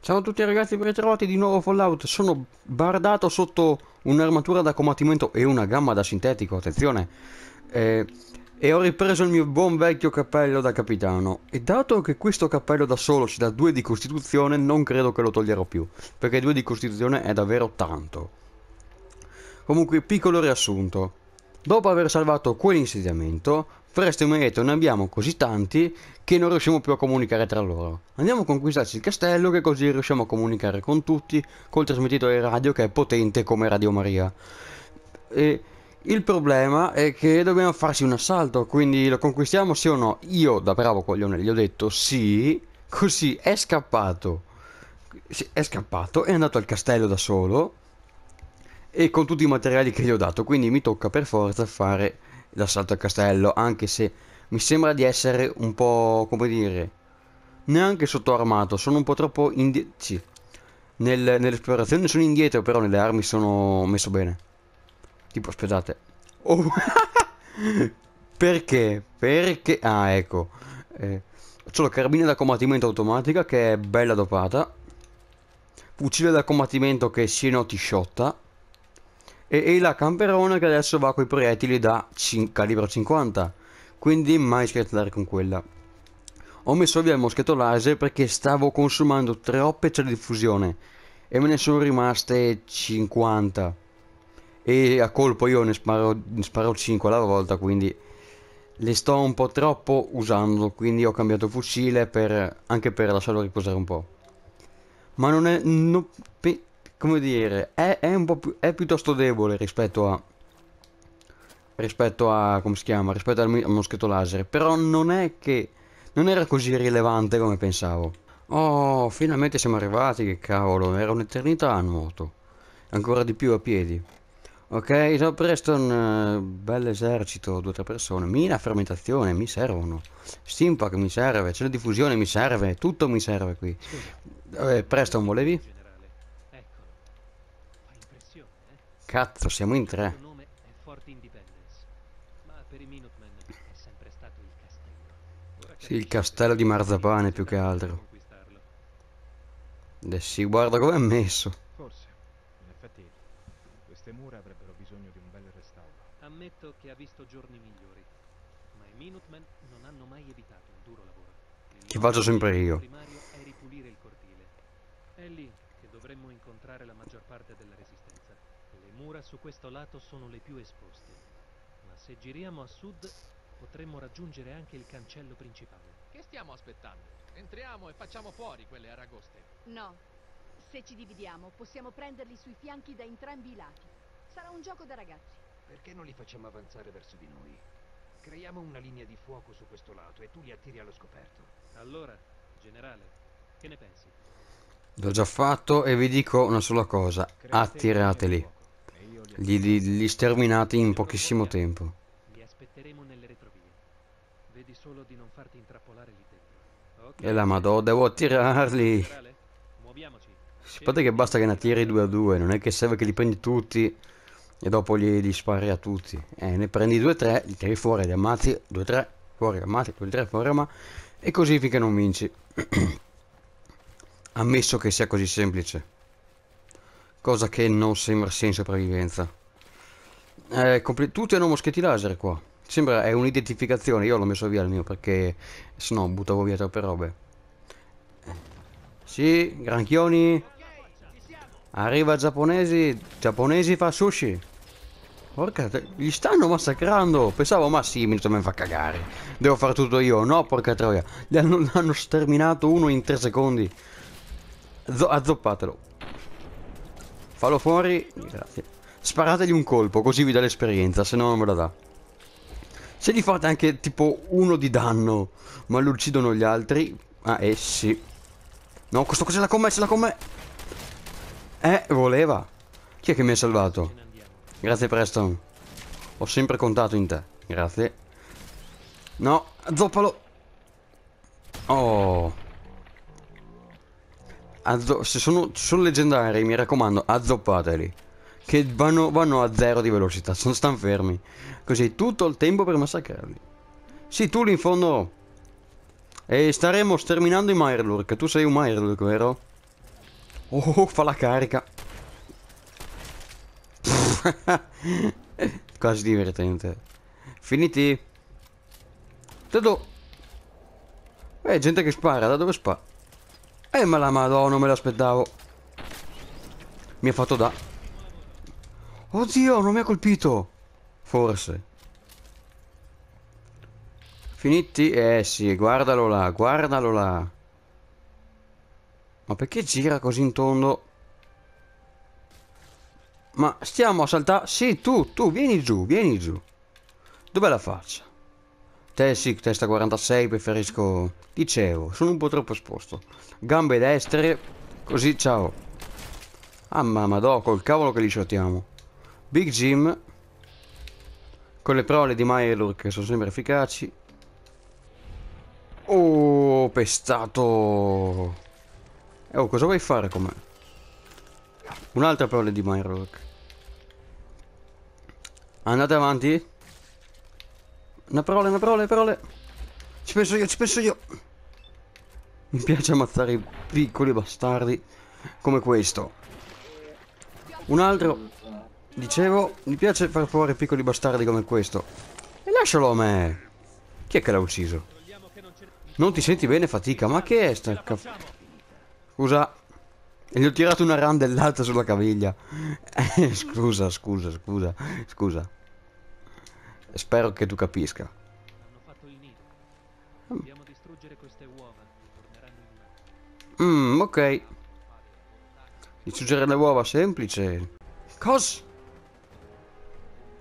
Ciao a tutti ragazzi, ben ritrovati di nuovo Fallout. Sono bardato sotto un'armatura da combattimento e una gamma da sintetico, attenzione. Eh, e ho ripreso il mio buon vecchio cappello da capitano. E dato che questo cappello da solo ci dà 2 di costituzione, non credo che lo toglierò più, perché 2 di costituzione è davvero tanto. Comunque, piccolo riassunto. Dopo aver salvato quell'insediamento, Foreste e in Mareto ne abbiamo così tanti che non riusciamo più a comunicare tra loro. Andiamo a conquistarci il castello che così riusciamo a comunicare con tutti col trasmettitore radio che è potente come Radio Maria. E il problema è che dobbiamo farsi un assalto, quindi lo conquistiamo sì o no? Io da bravo coglione gli ho detto sì, così è scappato. È scappato, è andato al castello da solo e con tutti i materiali che gli ho dato, quindi mi tocca per forza fare l'assalto al castello, anche se mi sembra di essere un po', come dire, neanche sottoarmato, sono un po' troppo indietro, sì, Nel, nell'esplorazione sono indietro, però nelle armi sono messo bene. Tipo, aspettate. Oh. Perché? Perché? Ah, ecco. Eh, ho la carabina da combattimento automatica che è bella dopata. Fucile da combattimento che si noti sciotta e, e la Camperona che adesso va con i proiettili da calibro 50 quindi mai scherzare con quella ho messo via il moschetto laser perché stavo consumando troppe celle di fusione e me ne sono rimaste 50 e a colpo io ne sparo, ne sparo 5 alla volta quindi le sto un po' troppo usando quindi ho cambiato fucile per, anche per lasciarlo riposare un po' ma non è no, come dire, è, è un po' più, è piuttosto debole rispetto a rispetto a come si chiama rispetto al, al moschetto laser però non è che non era così rilevante come pensavo oh finalmente siamo arrivati che cavolo era un'eternità a nuoto ancora di più a piedi ok ciao Preston eh, bel esercito due o tre persone mina fermentazione mi servono steampack mi serve c'è la diffusione mi serve tutto mi serve qui Vabbè, eh, Preston volevi? Cazzo, siamo in tre. Sì, il castello di Marzapane più che altro. Eh sì, guarda com'è messo. Forse, in effetti, queste mura avrebbero bisogno di un bel restauro. Ammetto che ha visto giorni migliori, ma i Minutemen non hanno mai evitato un duro lavoro. Il Ti faccio sempre io. primario è ripulire il cortile. È lì che dovremmo incontrare la maggior parte della resistenza. Le mura su questo lato sono le più esposte, ma se giriamo a sud potremmo raggiungere anche il cancello principale. Che stiamo aspettando? Entriamo e facciamo fuori quelle aragoste. No, se ci dividiamo possiamo prenderli sui fianchi da entrambi i lati. Sarà un gioco da ragazzi. Perché non li facciamo avanzare verso di noi? Creiamo una linea di fuoco su questo lato e tu li attiri allo scoperto. Allora, generale, che ne pensi? L'ho già fatto e vi dico una sola cosa, attirateli. Li, li, li sterminate in pochissimo tempo. Li aspetteremo nelle retrovie. Vedi solo di non farti intrappolare lì dentro. E la madò, devo attirarli. Muoviamoci. Sapete che basta che ne attiri due a due, non è che serve che li prendi tutti e dopo li, li spari a tutti. Eh, ne prendi due o tre, li tiri fuori, li ammazzi, due o tre, fuori, li ammazzi, due o tre, fuori, ma e così finché non vinci. Ammesso che sia così semplice. Cosa che non sembra sia in sopravvivenza. Eh, tutti hanno moschetti laser qua. Sembra è un'identificazione, io l'ho messo via il mio perché se no buttavo via troppe robe. Sì, granchioni. Arriva giapponesi, giapponesi fa sushi. Porca, gli stanno massacrando. Pensavo, ma sì, mi fa cagare. Devo fare tutto io. No, porca troia. Gli hanno, sterminato uno in tre secondi. azzoppatelo. Fallo fuori. Grazie. Sparategli un colpo, così vi dà l'esperienza, se no non me la dà. Se gli fate anche tipo uno di danno, ma lo uccidono gli altri. Ah, eh sì. No, questo cos'è la con Se la l'ha Eh, voleva. Chi è che mi ha salvato? Grazie Preston. Ho sempre contato in te. Grazie. No, zoppalo. Oh. Azzo se sono, sono leggendari, mi raccomando, azzoppateli. Che vanno, vanno a zero di velocità, sono stan fermi. Così tutto il tempo per massacrarli. Sì, tu lì in fondo... E staremo sterminando i Myrlurk. Tu sei un Myrlurk, vero? Oh, fa la carica. Quasi divertente. Finiti. Te Eh, gente che spara, da dove spara? Eh ma la madonna, me l'aspettavo. Mi ha fatto da... Oddio, non mi ha colpito. Forse. Finiti? Eh sì, guardalo là, guardalo là. Ma perché gira così in tondo? Ma stiamo a saltare... Sì, tu, tu, vieni giù, vieni giù. Dov'è la faccia? Te sì, testa 46 preferisco... Dicevo, sono un po' troppo esposto. Gambe destre, così ciao. Ah mamma do, col cavolo che li shotiamo. Big Jim. Con le prole di Mylur che sono sempre efficaci. Oh, pestato. E oh, cosa vuoi fare con me? Un'altra prole di Mylur. Andate avanti. Una parola, una parola, una parola. Ci penso io, ci penso io. Mi piace ammazzare i piccoli bastardi come questo. Un altro. Dicevo, mi piace far fuori piccoli bastardi come questo. E lascialo a me. Chi è che l'ha ucciso? Non ti senti bene, fatica? Ma che è sta... Scusa. E gli ho tirato una randellata sulla caviglia. Eh, scusa, scusa, scusa, scusa. Spero che tu capisca. Mm. Dobbiamo distruggere queste uova. Mmm, ok. Distruggere le uova, semplice. Cos?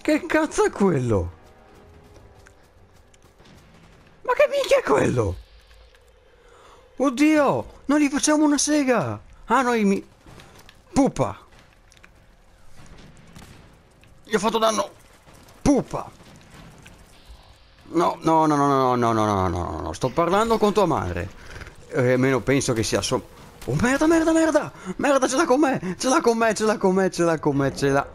Che cazzo è quello? Ma che minchia è quello? Oddio, non gli facciamo una sega. Ah, noi mi... Pupa. Gli ho fatto danno. Pupa. No, no, no, no, no, no, no, no, no, no, no, sto parlando con tua madre. E almeno penso che sia so... Oh merda, merda, merda! Merda, ce l'ha con me! Ce l'ha con me, ce l'ha con me, ce l'ha con me, ce l'ha...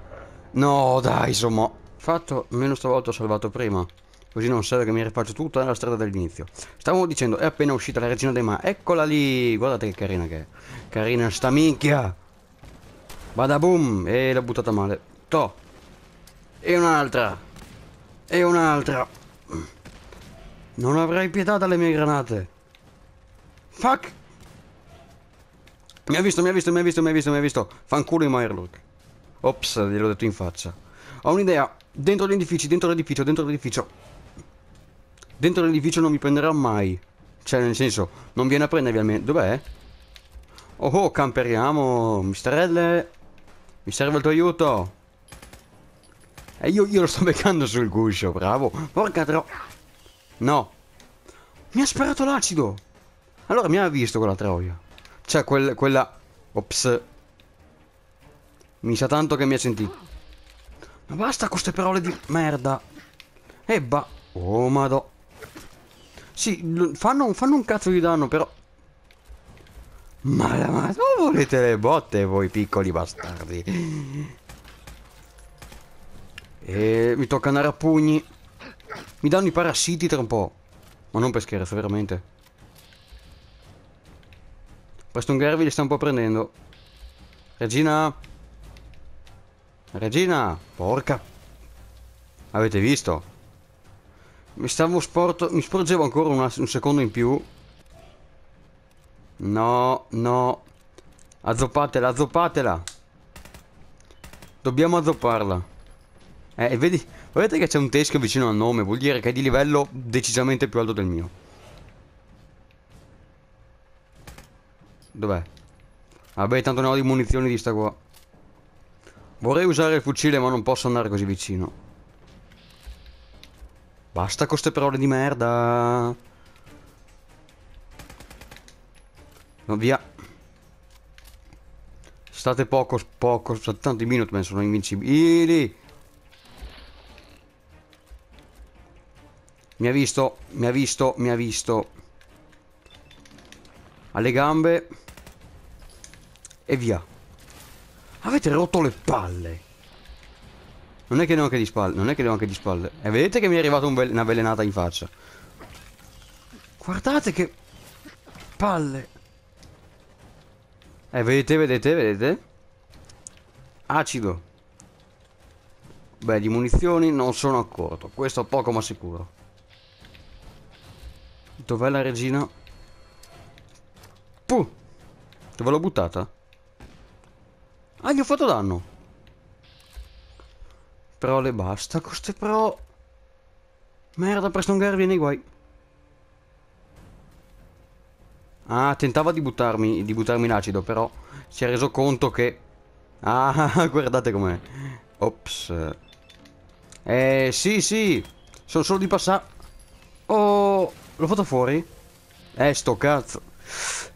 No, dai, insomma. Fatto, meno stavolta ho salvato prima. Così non serve che mi rifaccio tutta la strada dall'inizio. Stavo dicendo, è appena uscita la regina dei ma. Eccola lì! Guardate che carina che è. Carina sta minchia! Bada boom! E l'ho buttata male. To! E un'altra! E un'altra! Non avrei pietà dalle mie granate. Fuck! Mi ha visto, mi ha visto, mi ha visto, mi ha visto, mi ha visto. Fanculo i Mirlock. Ops, gliel'ho detto in faccia. Ho un'idea. Dentro gli edifici, dentro l'edificio, dentro l'edificio. Dentro l'edificio non mi prenderà mai. Cioè, nel senso, non viene a prendervi almeno. Dov'è? Oh, oh, camperiamo. Misterelle. Mi serve il tuo aiuto. E io, io lo sto beccando sul guscio, bravo. Porca troppo. No. Mi ha sparato l'acido. Allora mi ha visto quella troia. Cioè, quel, quella... Ops. Mi sa tanto che mi ha sentito. Ma basta con queste parole di merda. Ebba. Oh, madò. Sì, fanno, fanno, un cazzo di danno, però... Ma, ma non volete le botte voi piccoli bastardi? E mi tocca andare a pugni. Mi danno i parassiti tra un po'. Ma non per scherzo, veramente. un Garvey li sta un po' prendendo. Regina. Regina. Porca. Avete visto? Mi stavo sporto... Mi sporgevo ancora una, un secondo in più. No, no. Azzoppatela, azzoppatela. Dobbiamo azzopparla. Eh, vedi, vedete che c'è un teschio vicino al nome, vuol dire che è di livello decisamente più alto del mio. Dov'è? Vabbè, tanto ne ho di munizioni di sta qua. Vorrei usare il fucile, ma non posso andare così vicino. Basta con queste parole di merda. No, via. State poco, poco, soltanto i minuti, minutemen sono invincibili. Mi ha visto, mi ha visto, mi ha visto. Alle gambe. E via. Avete rotto le palle. Non è che ne ho anche di spalle, non è che ne ho anche di spalle. E vedete che mi è arrivata un una velenata in faccia. Guardate che... Palle. Eh, vedete, vedete, vedete. Acido. Beh, di munizioni non sono accorto. Questo poco ma sicuro. Dov'è la regina? Puh! Dove l'ho buttata? Ah, gli ho fatto danno! Però le basta, coste però... Merda, Preston Gare viene nei guai. Ah, tentava di buttarmi, di buttarmi in acido, però si è reso conto che... Ah, guardate com'è. Ops. Eh, sì, sì. Sono solo di passare... Oh... L'ho fatto fuori? Eh, sto cazzo.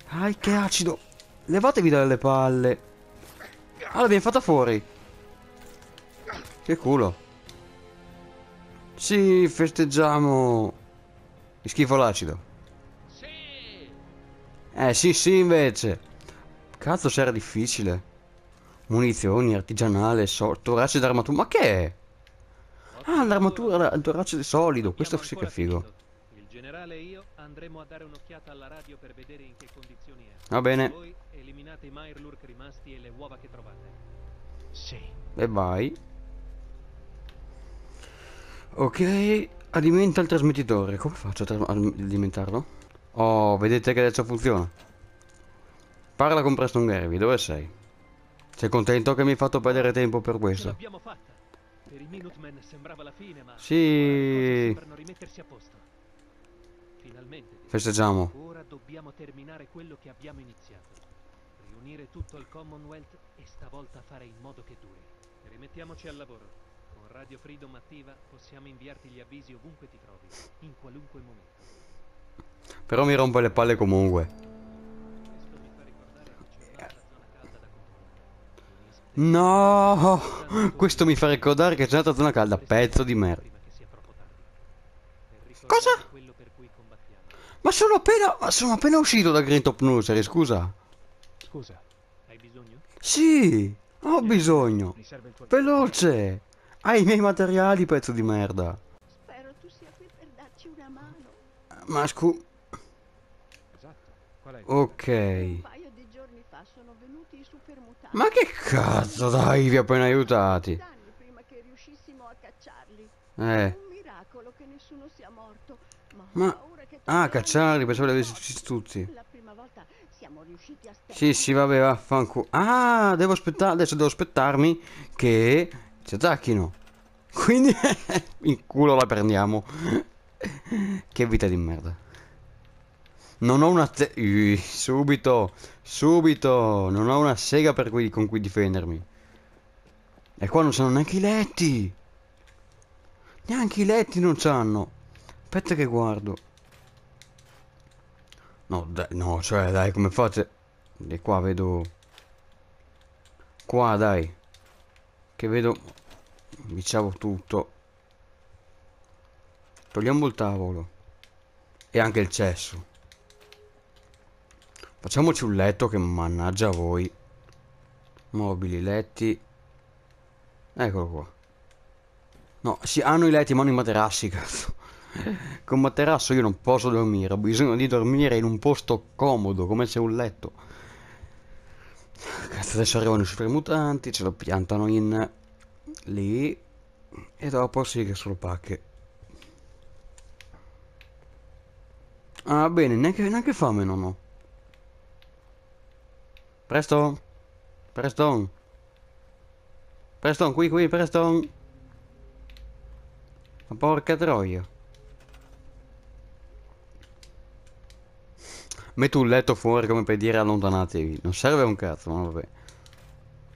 Ai, che acido. Levatevi dalle palle. Ah, l'abbiamo fatta fuori. Che culo. Sì, festeggiamo. Mi schifo l'acido. Sì. Eh, sì, sì, invece. Cazzo, se era difficile. Munizioni, artigianale, torace d'armatura. Ma che è? Ah, l'armatura, il torace solido. Questo sì che è figo generale e io andremo a dare un'occhiata alla radio per vedere in che condizioni è. Va bene. Voi eliminate i Mairlurk rimasti e le uova che trovate. Sì. E vai. Ok, alimenta il trasmettitore. Come faccio a alimentarlo? Oh, vedete che adesso funziona. Parla con Preston Garvey, dove sei? Sei contento che mi hai fatto perdere tempo per questo? L'abbiamo fatta. Per i Minutemen sembrava la fine, ma... Sì. Sembrano rimettersi a posto. Finalmente. Festeggiamo. Ora dobbiamo terminare quello che abbiamo iniziato. Riunire tutto il Commonwealth e stavolta fare in modo che duri. Rimettiamoci al lavoro. Con Radio Freedom attiva possiamo inviarti gli avvisi ovunque ti trovi, in qualunque momento. Però mi rompo le palle comunque. Eh. No, questo mi fa ricordare che c'è un'altra zona calda, pezzo di merda. Cosa? Ma sono appena, ma sono appena uscito da Green Top Nursery, scusa. Scusa, hai bisogno? Sì, ho bisogno. Veloce. Hai i miei materiali, pezzo di merda. Spero tu sia qui per darci una mano. Ma scu... Esatto. Ok. Ma che cazzo, dai, vi ho appena aiutati. Eh miracolo che nessuno sia morto. Ma, ma... Ah, cacciarli, pensavo li avessi tutti. La prima volta siamo riusciti a Sì, sì, vabbè, vaffanculo. Ah, devo aspettare, adesso devo aspettarmi che ci attacchino. Quindi in culo la prendiamo. che vita di merda. Non ho una te... Ui, subito, subito. Non ho una sega per cui, con cui difendermi. E qua non sono neanche i letti. Neanche i letti non c'hanno. Aspetta che guardo. No, dai, no, cioè, dai, come faccio? E qua vedo... Qua, dai. Che vedo... Diciamo tutto. Togliamo il tavolo. E anche il cesso. Facciamoci un letto che mannaggia voi. Mobili, letti. Eccolo qua. No, sì, hanno i letti ma hanno i materassi, cazzo. Con materasso io non posso dormire, ho bisogno di dormire in un posto comodo, come se un letto. Cazzo, adesso arrivano i supermutanti, ce lo piantano in... lì. E dopo sì che sono pacche. Ah, bene, neanche, neanche fame non ho. Presto? Preston? Preston, qui, qui, Preston? Ma porca troia. Metto un letto fuori come per dire allontanatevi. Non serve un cazzo, ma vabbè.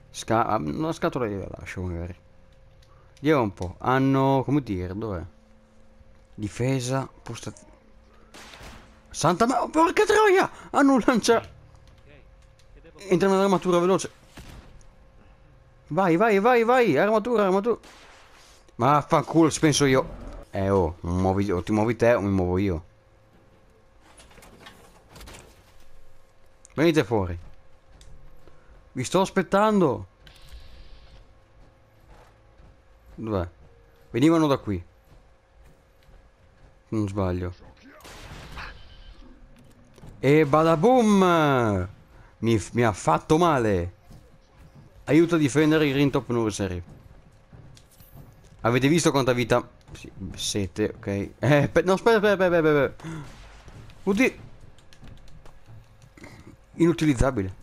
Sca ah, una scatola io la lascio magari. Vediamo un po'. Hanno... come dire, dov'è? Difesa, posta... Santa ma... Oh, porca troia! Hanno un lancia... Entra nell'armatura veloce. Vai, vai, vai, vai! Armatura, armatura! Ma affanculo, ci penso io. Eh oh, muovi, o oh, ti muovi te o mi muovo io. Venite fuori. Vi sto aspettando. Dov'è? Venivano da qui. Non sbaglio. E badaboom! Mi, mi ha fatto male. Aiuto a difendere i Green Top Nursery. Avete visto quanta vita? Sì, 7, ok. Eh, no, aspetta, aspetta, aspetta, aspetta. Oddio. Inutilizzabile.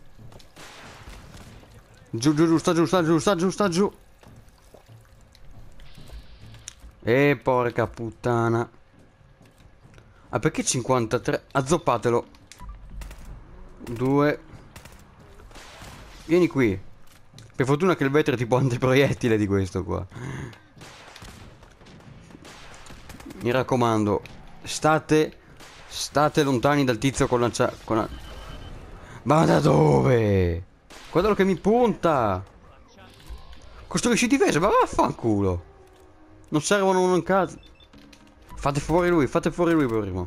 Giù, giù, giù, sta giù, sta giù, sta giù, sta giù. E porca puttana. Ah, perché 53? Azzoppatelo. Due. Vieni qui. Per fortuna che il vetro è tipo antiproiettile di questo qua. Mi raccomando, state, state lontani dal tizio con la Con la... Ma da dove? Guardalo che mi punta! Costruisci difesa, ma vaffanculo! Non servono un cazzo! Fate fuori lui, fate fuori lui primo.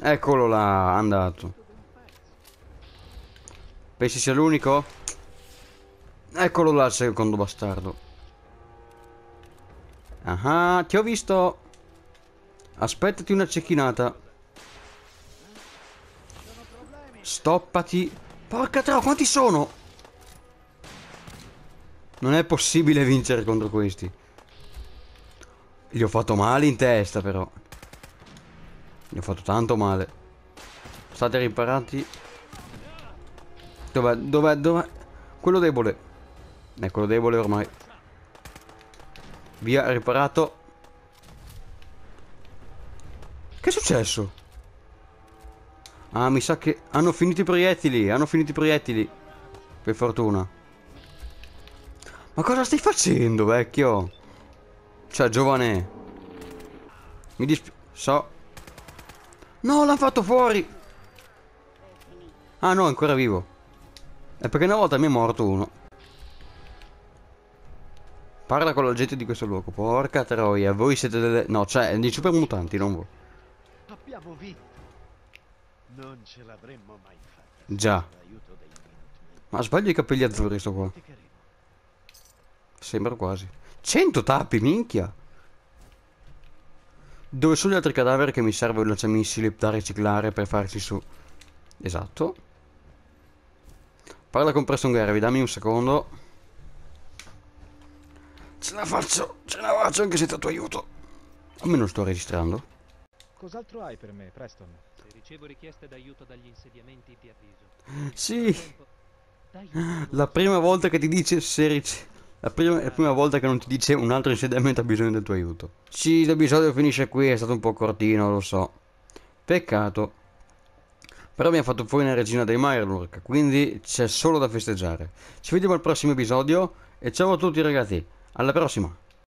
Eccolo là, andato. Pensi sia l'unico? Eccolo là, secondo bastardo. Ah, ah, ti ho visto. Aspettati una cecchinata. Stoppati. Porca tro, quanti sono? Non è possibile vincere contro questi. Gli ho fatto male in testa però. Gli ho fatto tanto male. State riparati. Dov'è? Dov'è? Dov'è? Quello debole. È quello debole ormai. Via, riparato. Che è successo? Ah, mi sa che hanno finito i proiettili, hanno finito i proiettili. Per fortuna. Ma cosa stai facendo, vecchio? Cioè, giovane. Mi disp... So. No, l'hanno fatto fuori. Ah, no, è ancora vivo. È perché una volta mi è morto uno. Parla con la gente di questo luogo. Porca troia, voi siete delle... No, cioè, dei super mutanti, non voi. Abbiamo vinto. Non ce l'avremmo mai fatta. Già. Ma sbaglio i capelli azzurri sto qua. Sembra quasi. 100 tappi, minchia. Dove sono gli altri cadaveri che mi serve il lanciamissili cioè, da riciclare per farci su? Esatto. Parla con Preston Garvey, dammi un secondo. Ce la faccio, ce la faccio anche senza tuo aiuto. Come non sto registrando? Cos'altro hai per me, Preston? Se ricevo richieste d'aiuto dagli insediamenti ti avviso. Sì. La prima volta che ti dice se ricevo... La prima, la prima, volta che non ti dice un altro insediamento ha bisogno del tuo aiuto. Sì, l'episodio finisce qui, è stato un po' cortino, lo so. Peccato. Però abbiamo fatto fuori una regina dei Myrlurk, quindi c'è solo da festeggiare. Ci vediamo al prossimo episodio e ciao a tutti ragazzi. Alla prossima!